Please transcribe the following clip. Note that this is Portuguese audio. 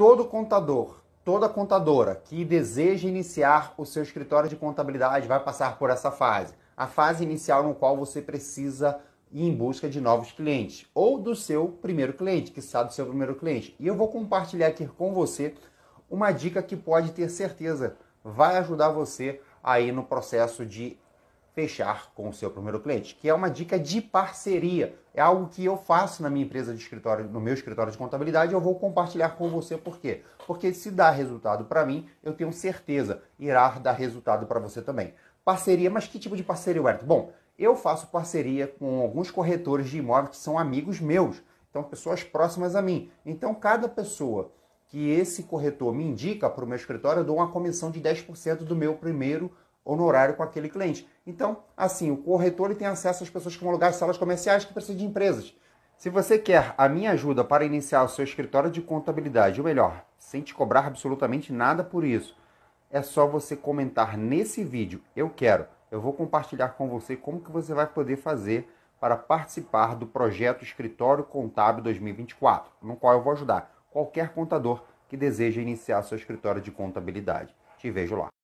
Todo contador, toda contadora que deseja iniciar o seu escritório de contabilidade vai passar por essa fase. A fase inicial no qual você precisa ir em busca de novos clientes ou do seu primeiro cliente, que sabe do seu primeiro cliente. E eu vou compartilhar aqui com você uma dica que pode ter certeza vai ajudar você aí no processo de fechar com o seu primeiro cliente, que é uma dica de parceria. É algo que eu faço na minha empresa de escritório, no meu escritório de contabilidade, eu vou compartilhar com você por quê? Porque se dá resultado para mim, eu tenho certeza irá dar resultado para você também. Parceria, mas que tipo de parceria, Wellington? Bom, eu faço parceria com alguns corretores de imóveis que são amigos meus, então pessoas próximas a mim. Então cada pessoa que esse corretor me indica para o meu escritório, eu dou uma comissão de 10% do meu primeiro honorário com aquele cliente. Então, assim, o corretor ele tem acesso às pessoas que vão alugar salas comerciais que precisam de empresas. Se você quer a minha ajuda para iniciar o seu escritório de contabilidade, ou melhor, sem te cobrar absolutamente nada por isso, é só você comentar nesse vídeo, eu quero. Eu vou compartilhar com você como que você vai poder fazer para participar do projeto Escritório Contábil 2024, no qual eu vou ajudar qualquer contador que deseja iniciar seu escritório de contabilidade. Te vejo lá.